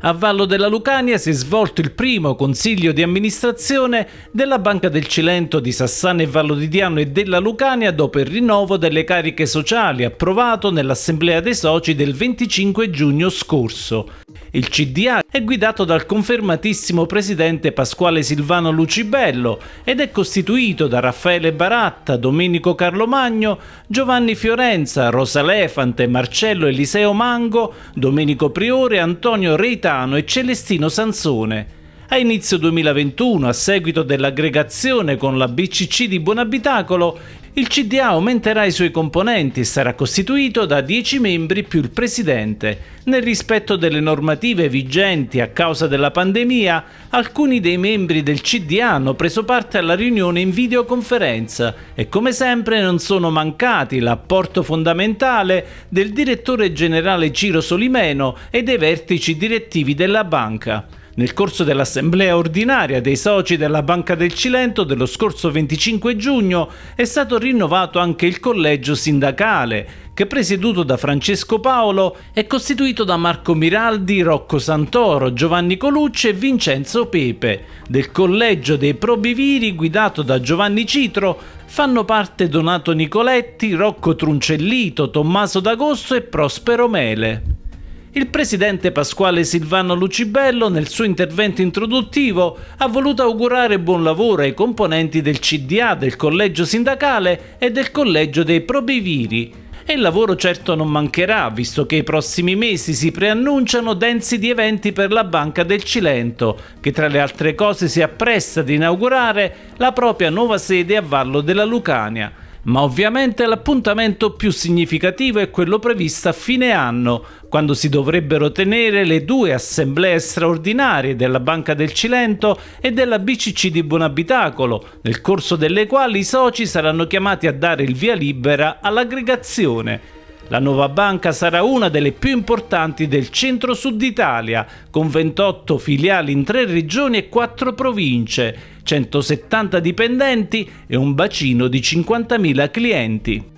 A Vallo della Lucania si è svolto il primo consiglio di amministrazione della Banca del Cilento di Sassana e Vallo di Diano e della Lucania dopo il rinnovo delle cariche sociali approvato nell'Assemblea dei Soci del 25 giugno scorso. Il CDA è guidato dal confermatissimo presidente Pasquale Silvano Lucibello ed è costituito da Raffaele Baratta, Domenico Carlo Magno, Giovanni Fiorenza, Rosa Lefante, Marcello Eliseo Mango, Domenico Priore, Antonio Reita Gaetano e Celestino Sansone. A inizio 2021, a seguito dell'aggregazione con la BCC di Buonabitacolo, il CDA aumenterà i suoi componenti e sarà costituito da 10 membri più il presidente. Nel rispetto delle normative vigenti a causa della pandemia, alcuni dei membri del CDA hanno preso parte alla riunione in videoconferenza e come sempre non sono mancati l'apporto fondamentale del direttore generale Ciro Solimeno e dei vertici direttivi della banca nel corso dell'assemblea ordinaria dei soci della Banca del Cilento dello scorso 25 giugno è stato rinnovato anche il collegio sindacale, che presieduto da Francesco Paolo è costituito da Marco Miraldi, Rocco Santoro, Giovanni Colucci e Vincenzo Pepe. Del collegio dei Probiviri, guidato da Giovanni Citro, fanno parte Donato Nicoletti, Rocco Truncellito, Tommaso D'Agosto e Prospero Mele. Il presidente Pasquale Silvano Lucibello, nel suo intervento introduttivo, ha voluto augurare buon lavoro ai componenti del CDA, del collegio sindacale e del collegio dei probiviri. E il lavoro certo non mancherà, visto che i prossimi mesi si preannunciano densi di eventi per la Banca del Cilento, che tra le altre cose si appresta ad inaugurare la propria nuova sede a Vallo della Lucania ma ovviamente l'appuntamento più significativo è quello previsto a fine anno, quando si dovrebbero tenere le due assemblee straordinarie della Banca del Cilento e della BCC di Buonabitacolo, nel corso delle quali i soci saranno chiamati a dare il via libera all'aggregazione. La nuova banca sarà una delle più importanti del centro-sud Italia, con 28 filiali in tre regioni e quattro province, 170 dipendenti e un bacino di 50.000 clienti.